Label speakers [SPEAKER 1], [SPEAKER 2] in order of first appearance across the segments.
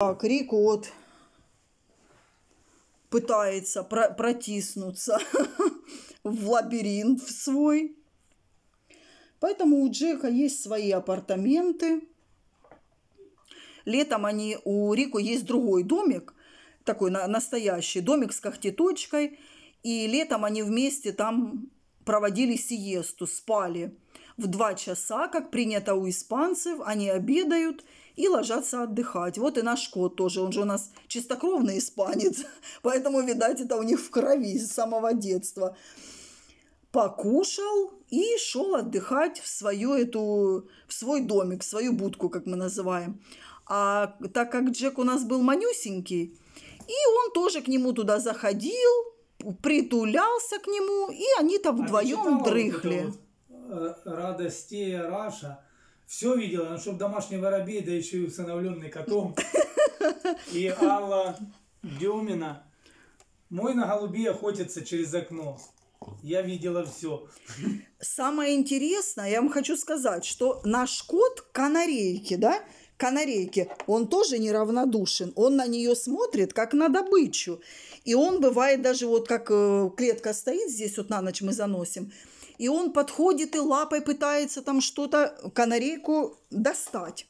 [SPEAKER 1] Так, рекот пытается про протиснуться в лабиринт свой. Поэтому у Джека есть свои апартаменты. Летом они у Рико есть другой домик, такой настоящий домик с когтеточкой. И летом они вместе там проводили сиесту, спали. В два часа, как принято у испанцев, они обедают и ложатся отдыхать. Вот и наш кот тоже, он же у нас чистокровный испанец, поэтому, видать, это у них в крови с самого детства. Покушал и шел отдыхать в свою эту, в свой домик, в свою будку, как мы называем. А так как Джек у нас был манюсенький, и он тоже к нему туда заходил, притулялся к нему, и они там вдвоем а дрыхли. Вот
[SPEAKER 2] Э, радостей Раша, все видела, ну, чтобы домашний воробей, да еще и усыновленный котом. И Алла Демина. Мой на голубей охотится через окно. Я видела все.
[SPEAKER 1] Самое интересное, я вам хочу сказать, что наш кот канарейки, да, канарейки, он тоже неравнодушен. Он на нее смотрит, как на добычу. И он бывает даже вот как э, клетка стоит здесь, вот на ночь мы заносим – и он подходит и лапой пытается там что-то, канарейку достать.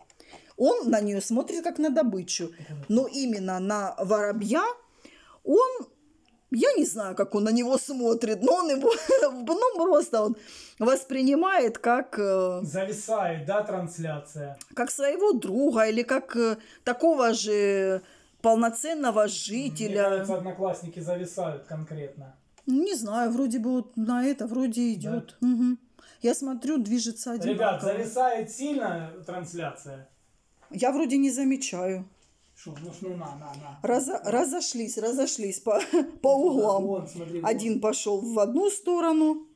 [SPEAKER 1] Он на нее смотрит как на добычу. Но именно на воробья он я не знаю, как он на него смотрит, но он его, ну, просто он воспринимает как... Э,
[SPEAKER 2] Зависает, да, трансляция?
[SPEAKER 1] Как своего друга или как э, такого же полноценного жителя. Мне кажется, одноклассники зависают конкретно. Не знаю, вроде бы вот на это вроде идет. Да. Угу. Я смотрю, движется один. Ребят,
[SPEAKER 2] зависает сильно трансляция?
[SPEAKER 1] Я вроде не замечаю. Шо, ну, ну, на, на, на. Разо, разошлись, разошлись по, по углам. вон, смотри, вон. Один пошел в одну сторону.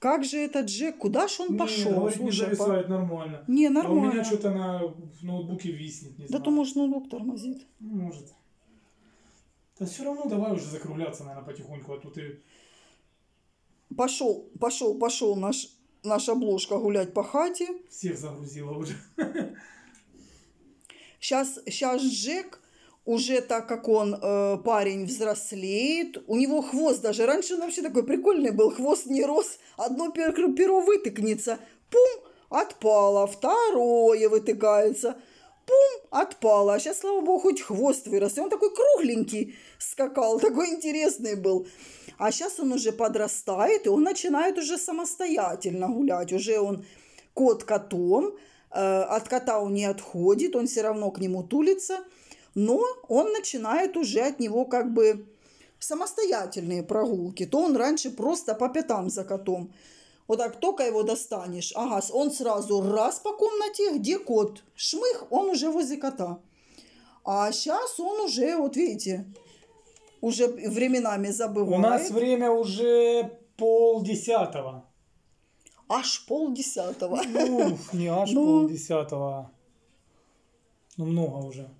[SPEAKER 1] Как же этот Джек, куда же он не, пошел? Не, не зависает
[SPEAKER 2] нормально. Не, нормально. А у меня что-то на ноутбуке виснет. Не да знаю.
[SPEAKER 1] то, ну, может, ноутбук тормозит. Может.
[SPEAKER 2] Да все равно давай уже закругляться, наверное, потихоньку, а тут
[SPEAKER 1] и... Пошел, пошел, пошел наш, наша обложка гулять по хате. Всех загрузила уже. Сейчас, сейчас Джек уже так как он э, парень взрослеет, у него хвост даже раньше он вообще такой прикольный был, хвост не рос, одно перо вытыкнется, пум, отпало, второе вытыкается пум, отпала. А сейчас, слава богу, хоть хвост вырос. И он такой кругленький скакал, такой интересный был. А сейчас он уже подрастает, и он начинает уже самостоятельно гулять. Уже он кот котом, э, от кота он не отходит, он все равно к нему тулится, но он начинает уже от него как бы самостоятельные прогулки. То он раньше просто по пятам за котом вот так только его достанешь, ага, он сразу раз по комнате, где кот. Шмых, он уже возле кота. А сейчас он уже, вот видите, уже временами забывает. У нас время
[SPEAKER 2] уже полдесятого.
[SPEAKER 1] Аж полдесятого.
[SPEAKER 2] Ну, не аж ну... полдесятого. Ну, много уже.